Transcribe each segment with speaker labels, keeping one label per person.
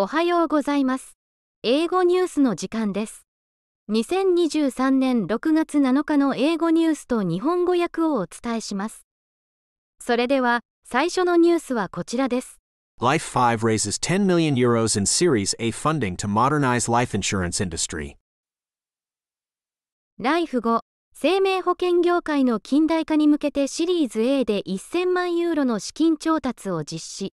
Speaker 1: おはようございます。英語ニュースの時間です。2023年6月7日の英語ニュースと日本語訳をお伝えします。それでは、最初のニュースはこちらです。
Speaker 2: Life 5 raises 10 million euros in Series A funding to modernize life insurance industry.
Speaker 1: Life 5生命保険業界の近代化に向けてシリーズ A で1000万ユーロの資金調達を実施。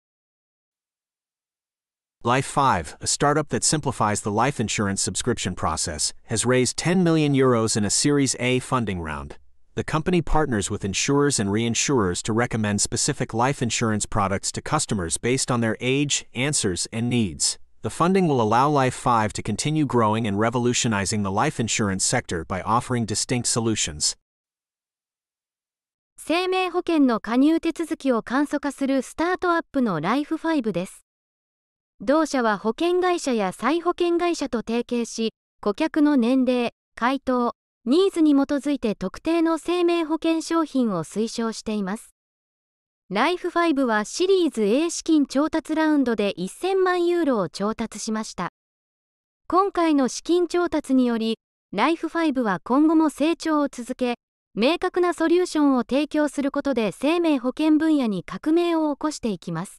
Speaker 2: Life 5, a startup that simplifies the life insurance subscription process, has raised 10 million euros in a Series A funding round. The company partners with insurers and reinsurers to recommend specific life insurance products to customers based on their age, answers, and needs. The funding will allow Life 5 to continue growing and revolutionizing the life insurance sector by offering distinct solutions.
Speaker 1: 同社は保険会社や再保険会社と提携し、顧客の年齢、回答、ニーズに基づいて特定の生命保険商品を推奨しています。ライフファイブはシリーズ A 資金調達ラウンドで1000万ユーロを調達しました。今回の資金調達により、ライフファイブは今後も成長を続け、明確なソリューションを提供することで生命保険分野に革命を起こしていきます。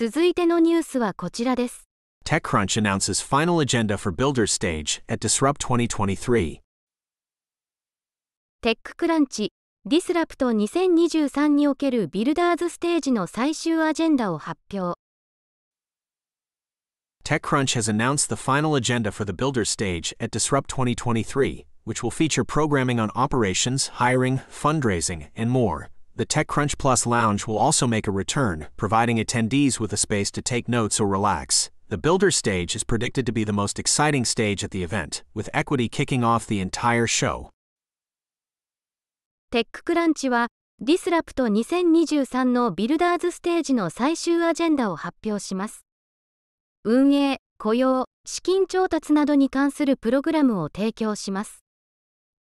Speaker 1: 続いてのニュースはこちらです。
Speaker 2: TechCrunch announces final agenda for Builder Stage at Disrupt 2023.
Speaker 1: テッククランチ、ディスラプト2023におけるビルダーズステージの最終アジェンダを発表。
Speaker 2: TechCrunch has announced the final agenda for the Builder Stage at Disrupt 2023, which will feature programming on operations, hiring, fundraising, and more. the TechCrunch Plus Lounge will also make a return, providing attendees with a space to take notes or relax. The Builder stage is predicted to be the most exciting stage at the event, with equity kicking off the entire show.
Speaker 1: TechCrunch はディスラプト2023のビルダーズステージの最終アジェンダを発表します運営雇用資金調達などに関するプログラムを提供します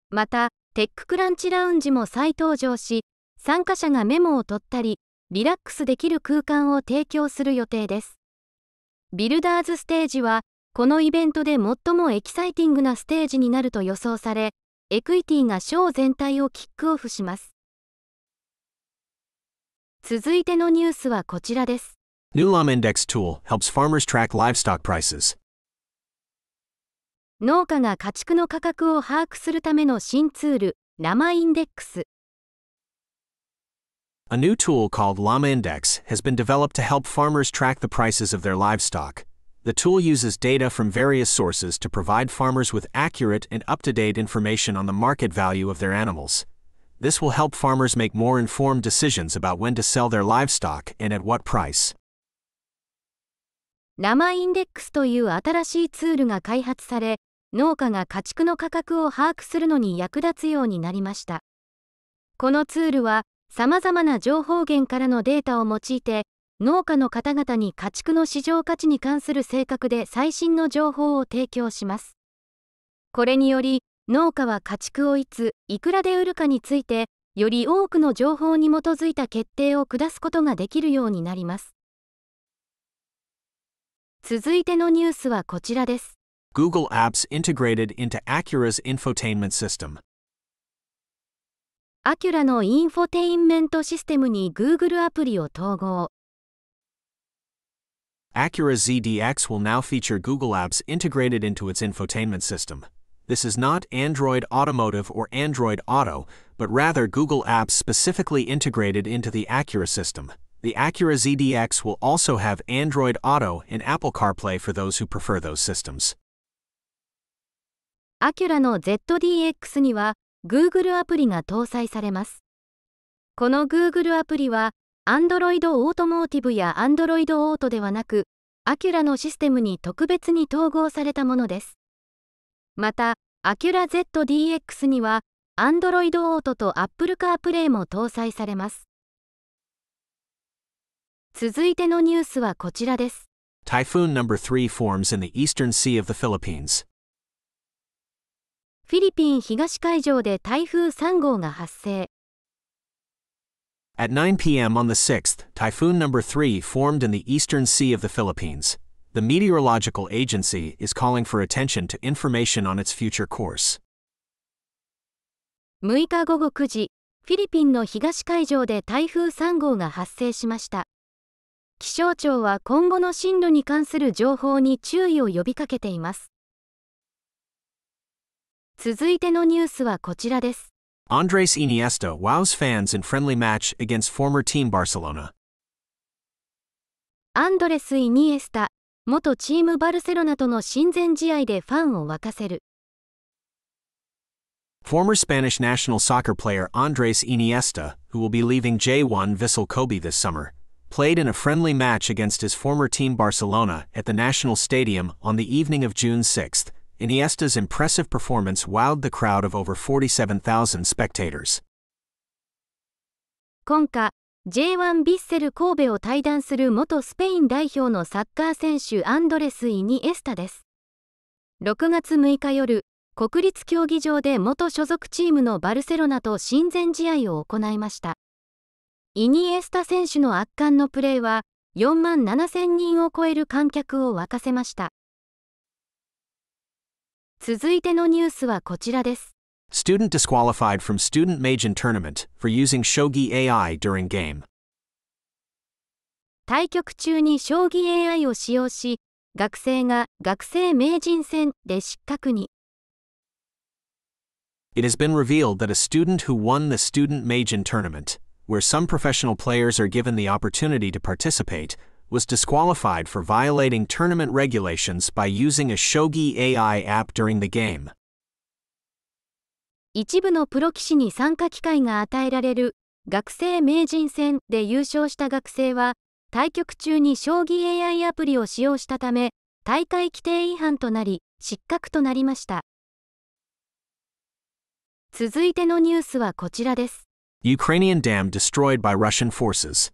Speaker 1: また TechCrunch ラウンジも再登場し参加者がメモを取ったり、リラックスできる空間を提供する予定です。ビルダーズステージは、このイベントで最もエキサイティングなステージになると予想され、エクイティがショー全体をキックオフします。続いてのニュースはこちらです。農家が家畜の価格を把握するための新ツール、生インデックス。
Speaker 2: A new tool called Llama Index has been developed to help farmers track the prices of their livestock. The tool uses data from various sources to provide farmers with accurate and up-to-date information on the market value of their animals. This will help farmers make more informed decisions about when to sell their livestock and at what price.
Speaker 1: ラマインデックスという新しいツールが開発され、農家が家畜の価格を把握するのに役立つようになりました。このツールは、様々な情報源からのデータを用いて、農家の方々に家畜の市場価値に関する正確で最新の情報を提供します。これにより、農家は家畜をいつ、いくらで売るかについて、より多くの情報に基づいた決定を下すことができるようになります。続いてのニュースはこちらです。
Speaker 2: Google Apps integrated into Acura's infotainment system.
Speaker 1: アキュラのインフォテインメントシステムに Google アプリを統合。
Speaker 2: Acura ZDX will now feature Google Apps integrated into its infotainment system. This is not Android Automotive or Android Auto, but rather Google Apps specifically integrated into the Acura system. The Acura ZDX will also have Android Auto and Apple CarPlay for those who prefer those systems.
Speaker 1: Acura の ZDX には Google アプリが搭載されます。この Google アプリは、Android Automotive や Android Auto ではなく、Acura のシステムに特別に統合されたものです。また、Acura ZDX には、Android Auto と Apple CarPlay も搭載されます。続いてのニュースはこちらです。
Speaker 2: Typhoon n u 3 forms in the eastern sea of the Philippines.
Speaker 1: フィリピン東海上で台風3号が発生。
Speaker 2: At 9 p.m. on the 6th, Typhoon number 3 formed in the eastern sea of the Philippines. The Meteorological Agency is calling for attention to information on its future course.
Speaker 1: 6日午後9時、フィリピンの東海上で台風3号が発生しました。気象庁は今後の進路に関する情報に注意を呼びかけています。続いてのニュースはこちらです。
Speaker 2: Andres Iniesta wows fans in friendly match against former team Barcelona.
Speaker 1: アンドレス・イニエスタ、元チームバルセロナとの親善試合でファンを沸かせる。
Speaker 2: Former Spanish national soccer player Andres Iniesta, who will be leaving J1 Vissel Kobe this summer, played in a friendly match against his former team Barcelona at the National Stadium on the evening of June 6, Iniesta's impressive performance wowed the crowd of over 47,000 spectators.
Speaker 1: 今夏、J1 ッセル神戸を退団する元スペイン代表のサッカー選手アンドレス・イニエスタです。6月6日夜、国立競技場で元所属チームのバルセロナと親善試合を行いました。イニエスタ選手の圧巻のプレーは、4万7000人を超える観客を沸かせました。続いてのニュースはこちらです。
Speaker 2: Student disqualified from student m e j i n tournament for using Shogi AI during game.
Speaker 1: 対局中に将棋 AI を使用し、学生が学生名人戦で失格に。
Speaker 2: It has been revealed that a student who won the student m a i j i n tournament, where some professional players are given the opportunity to participate, was disqualified for violating tournament regulations by using a Shogi AI app during the game.
Speaker 1: 一部のプロ棋士に参加機会が与えられる学生名人戦で優勝した学生は対局中に将棋 AI アプリを使用したため大会規定違反となり失格となりました続いてのニュースはこちらです
Speaker 2: Ukrainian dam destroyed by Russian forces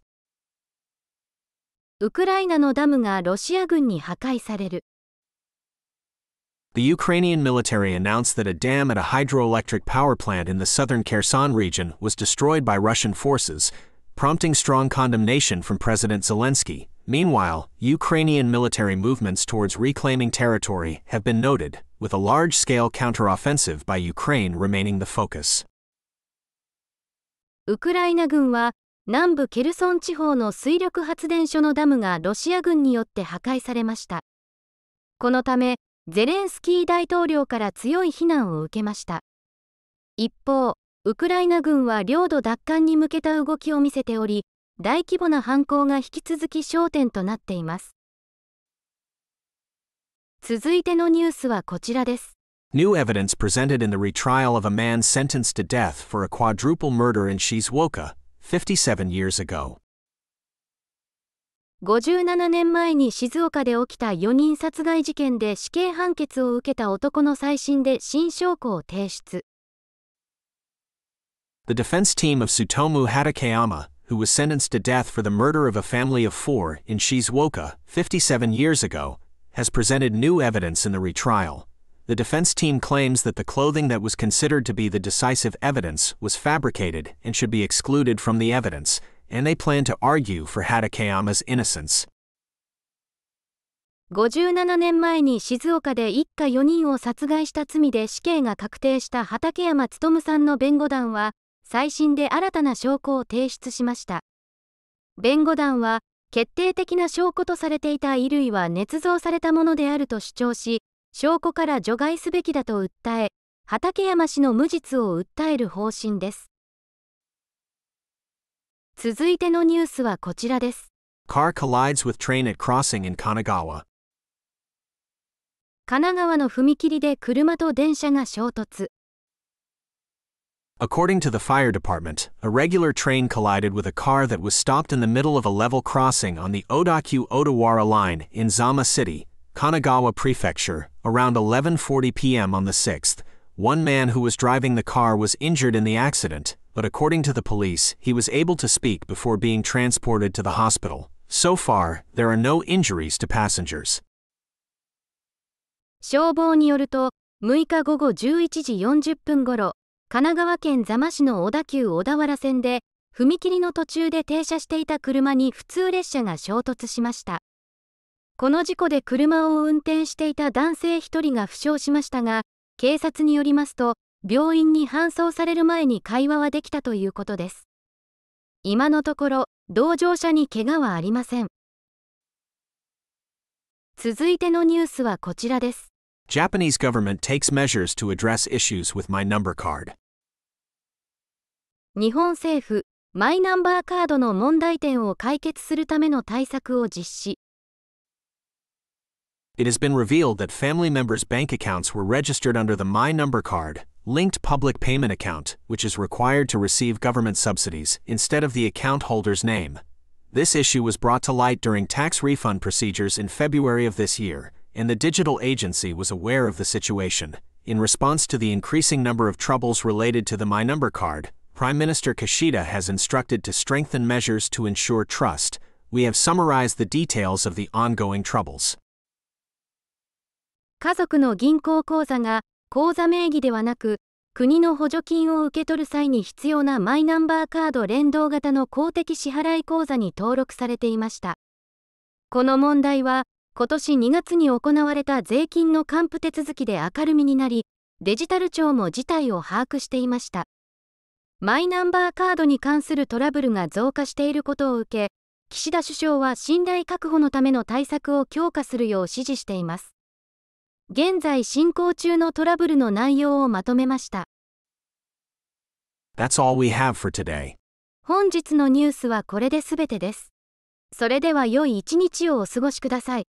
Speaker 1: ウクライナのダムがロシア軍に破壊される。
Speaker 2: The Ukrainian military announced that a dam at a hydroelectric power plant in the southern Kherson region was destroyed by Russian forces, prompting strong condemnation from President Zelensky. Meanwhile, Ukrainian military movements towards reclaiming territory have been noted, with a large scale counteroffensive by Ukraine remaining the focus.
Speaker 1: ウクライナ軍は南部ケルソン地方の水力発電所のダムがロシア軍によって破壊されましたこのためゼレンスキー大統領から強い非難を受けました一方ウクライナ軍は領土奪還に向けた動きを見せており大規模な犯行が引き続き焦点となっています続いてのニュースはこちらです
Speaker 2: New evidence presented in the retrial of a man sentenced to death for a quadruple murder in Shizuoka 57 years ago.
Speaker 1: 57年前に静岡で起きた4人殺害事件で死刑判決を受けた男の再審で新証拠を提出。
Speaker 2: The defense team of Sutomu Hatakeyama, who was sentenced to death for the murder of a family of four in Shizuoka 57 years ago, has presented new evidence in the retrial the defense team claims that the clothing that was considered to be the decisive evidence was fabricated and should be excluded from the evidence, and they plan to argue for Hatakeyama's innocence.
Speaker 1: 57年前に静岡で一家4人を殺害した罪で死刑が確定した畠山勉さんの弁護団は、再審で新たな証拠を提出しました。弁護団は、決定的な証拠とされていた衣類は捏造されたものであると主張し、証拠から除外すべきだと訴え、畠山氏の無実を訴える方針です。続いてのニュースはこちらです。
Speaker 2: Car collides with train at crossing in Kanagawa.
Speaker 1: 神奈川の踏切で車と電車が衝突。
Speaker 2: According to the fire department, a regular train collided with a car that was stopped in the middle of a level crossing on the Odaku Odawara line in Zama City, Kanagawa Prefecture, around 11.40 p.m. on the 6th, one man who was driving the car was injured in the accident, but according to the police, he was able to speak before being transported to the hospital. So far, there are no injuries to passengers.
Speaker 1: 消防によると、6日午後11時40分ごろ、神奈川県座間市の小田急小田原線で、踏切の途中で停車していた車に普通列車が衝突しました。この事故で車を運転していた男性1人が負傷しましたが、警察によりますと、病院に搬送される前に会話はできたということです。今のところ、同乗者に怪我はありません。続いてのニュースはこちらです。
Speaker 2: Japanese government takes measures to address issues with my number card.
Speaker 1: 日本政府、マイナンバーカードの問題点を解決するための対策を実施。
Speaker 2: it has been revealed that family members' bank accounts were registered under the My Number Card, linked public payment account, which is required to receive government subsidies, instead of the account holder's name. This issue was brought to light during tax refund procedures in February of this year, and the digital agency was aware of the situation. In response to the increasing number of troubles related to the My Number card, Prime Minister Kishida has instructed to strengthen measures to ensure trust. We have summarized the details of the ongoing troubles.
Speaker 1: 家族の銀行口座が口座名義ではなく、国の補助金を受け取る際に必要なマイナンバーカード連動型の公的支払い口座に登録されていました。この問題は、今年2月に行われた税金の還付手続きで明るみになり、デジタル庁も事態を把握していました。マイナンバーカードに関するトラブルが増加していることを受け、岸田首相は信頼確保のための対策を強化するよう指示しています。現在進行中のトラブルの内容をまとめました。
Speaker 2: That's all we have for today.
Speaker 1: 本日のニュースはこれで全てです。それでは良い一日をお過ごしください。